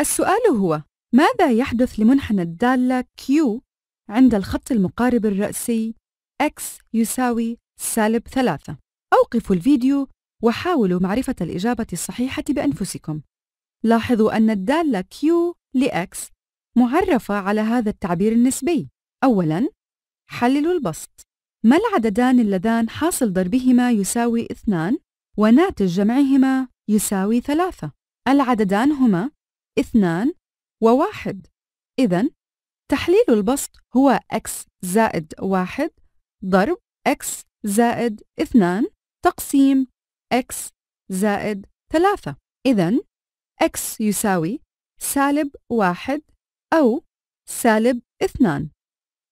السؤال هو ماذا يحدث لمنحنى الدالة Q عند الخط المقارب الرأسي X يساوي سالب ثلاثة؟ أوقفوا الفيديو وحاولوا معرفة الإجابة الصحيحة بأنفسكم لاحظوا أن الدالة Q لX معرفة على هذا التعبير النسبي أولاً حللوا البسط ما العددان اللذان حاصل ضربهما يساوي 2 وناتج جمعهما يساوي 3 العددان هما 2 و1 إذا تحليل البسط هو x زائد 1 ضرب x زائد 2 تقسيم x زائد 3 إذا x يساوي سالب 1 أو سالب 2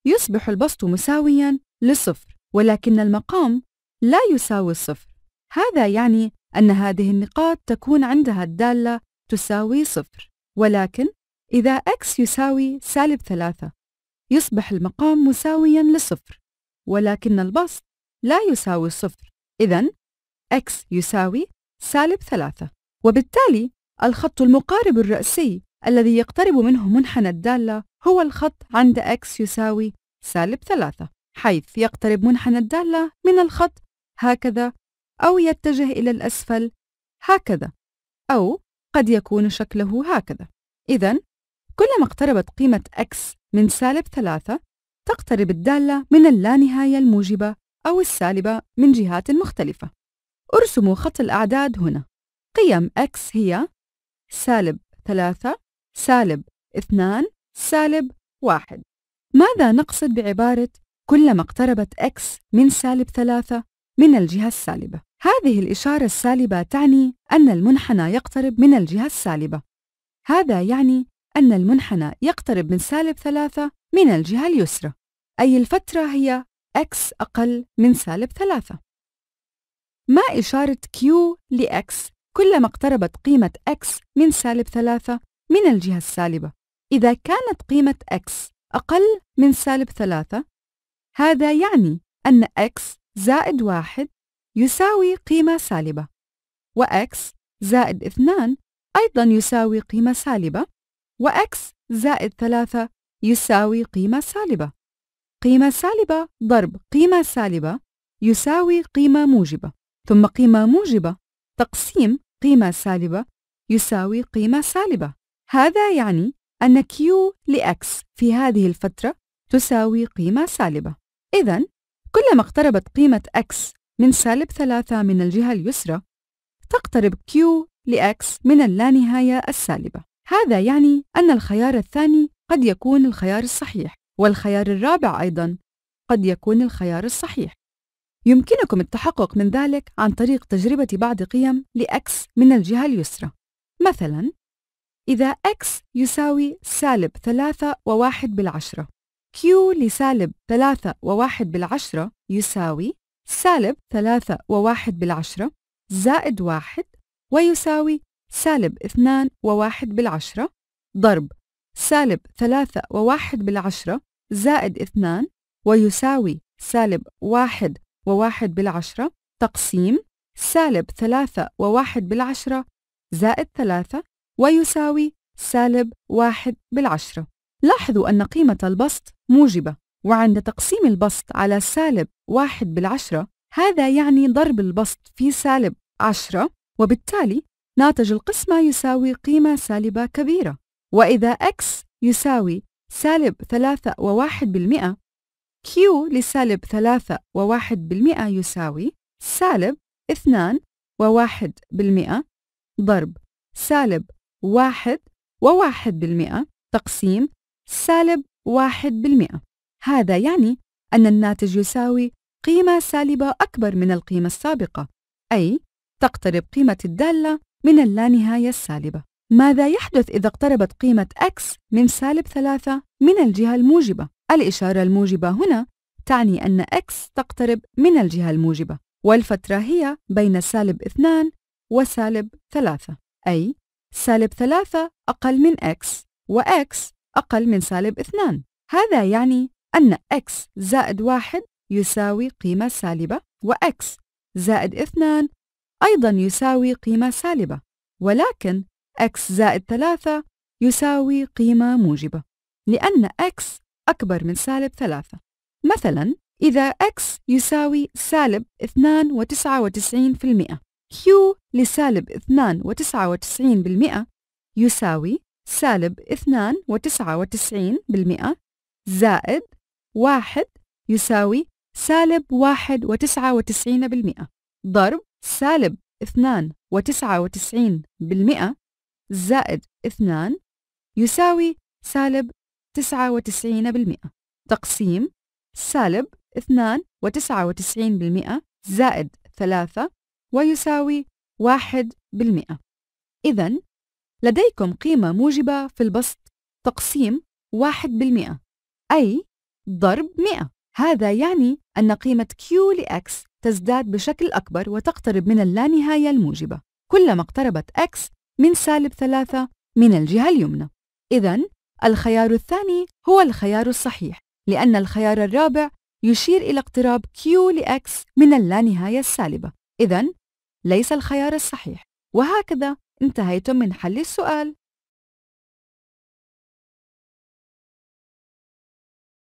يصبح البسط مساويا لصفر ولكن المقام لا يساوي الصفر هذا يعني أن هذه النقاط تكون عندها الدالة تساوي صفر ولكن إذا x يساوي سالب ثلاثة يصبح المقام مساوياً لصفر ولكن البسط لا يساوي الصفر إذا x يساوي سالب ثلاثة وبالتالي الخط المقارب الرأسي الذي يقترب منه منحنى الدالة هو الخط عند x يساوي سالب ثلاثة حيث يقترب منحنى الدالة من الخط هكذا أو يتجه إلى الأسفل هكذا أو قد يكون شكله هكذا إذا كلما اقتربت قيمة x من سالب 3 تقترب الدالة من اللانهاية الموجبة أو السالبة من جهات مختلفة ارسموا خط الأعداد هنا قيم x هي سالب 3 سالب 2 سالب 1 ماذا نقصد بعبارة كلما اقتربت x من سالب 3 من الجهة السالبة؟ هذه الإشارة السالبة تعني أن المنحنى يقترب من الجهة السالبة هذا يعني أن المنحنى يقترب من سالب ثلاثة من الجهة اليسرى أي الفترة هي x أقل من سالب ثلاثة ما إشارة Q لـ x كلما اقتربت قيمة x من سالب ثلاثة من الجهة السالبة إذا كانت قيمة x أقل من سالب ثلاثة هذا يعني أن x زائد واحد يساوي قيمة سالبة و x زائد 2 أيضا يساوي قيمة سالبة و x زائد 3 يساوي قيمة سالبة قيمة سالبة ضرب قيمة سالبة يساوي قيمة موجبة ثم قيمة موجبة تقسيم قيمة سالبة يساوي قيمة سالبة هذا يعني أن Q لx في هذه الفترة تساوي قيمة سالبة إذا كلما اقتربت قيمة x من سالب ثلاثة من الجهة اليسرى تقترب Q لX من اللانهاية السالبة هذا يعني أن الخيار الثاني قد يكون الخيار الصحيح والخيار الرابع أيضاً قد يكون الخيار الصحيح يمكنكم التحقق من ذلك عن طريق تجربة بعض قيم لX من الجهة اليسرى مثلاً إذا x يساوي سالب 3 و1 بالعشرة q لسالب 3 و1 بالعشرة يساوي سالب ثلاثة وواحد بالعشرة زائد واحد ويساوي سالب اثنان وواحد بالعشرة ضرب سالب ثلاثة وواحد بالعشرة زائد اثنان ويساوي سالب واحد وواحد بالعشرة تقسيم سالب ثلاثة وواحد بالعشرة زائد ثلاثة ويساوي سالب واحد بالعشرة لاحظوا أن قيمة البسط موجبة وعند تقسيم البسط على سالب واحد بالعشرة هذا يعني ضرب البسط في سالب عشرة وبالتالي ناتج القسمة يساوي قيمة سالبة كبيرة وإذا x يساوي سالب ثلاثة وواحد بالمئة Q لسالب ثلاثة وواحد بالمئة يساوي سالب اثنان وواحد بالمئة ضرب سالب واحد وواحد بالمئة تقسيم سالب واحد بالمئة هذا يعني أن الناتج يساوي قيمة سالبة أكبر من القيمة السابقة، أي تقترب قيمة الدالة من اللانهاية السالبة. ماذا يحدث إذا اقتربت قيمة x من سالب 3 من الجهة الموجبة؟ الإشارة الموجبة هنا تعني أن x تقترب من الجهة الموجبة، والفترة هي بين سالب 2 وسالب 3، أي سالب 3 أقل من x، وx أقل من سالب 2. هذا يعني أن x زائد 1 يساوي قيمة سالبة وx زائد 2 أيضا يساوي قيمة سالبة ولكن x زائد 3 يساوي قيمة موجبة لأن x أكبر من سالب 3 مثلا إذا x يساوي سالب 2.99% q لسالب 2.99% يساوي سالب 2.99% زائد واحد يساوي سالب واحد وتسعة وتسعين بالمئة ضرب سالب اثنان وتسعة وتسعين بالمئة زائد اثنان يساوي سالب تسعة وتسعين بالمئة تقسيم سالب اثنان وتسعة وتسعين بالمئة زائد ثلاثة ويساوي واحد بالمئة إذن لديكم قيمة موجبة في البسط تقسيم واحد بالمئة أي ضرب 100 هذا يعني أن قيمة Q لx تزداد بشكل أكبر وتقترب من اللانهاية الموجبة كلما اقتربت x من سالب 3 من الجهة اليمنى إذا الخيار الثاني هو الخيار الصحيح لأن الخيار الرابع يشير إلى اقتراب Q لx من اللانهاية السالبة إذا ليس الخيار الصحيح وهكذا انتهيتم من حل السؤال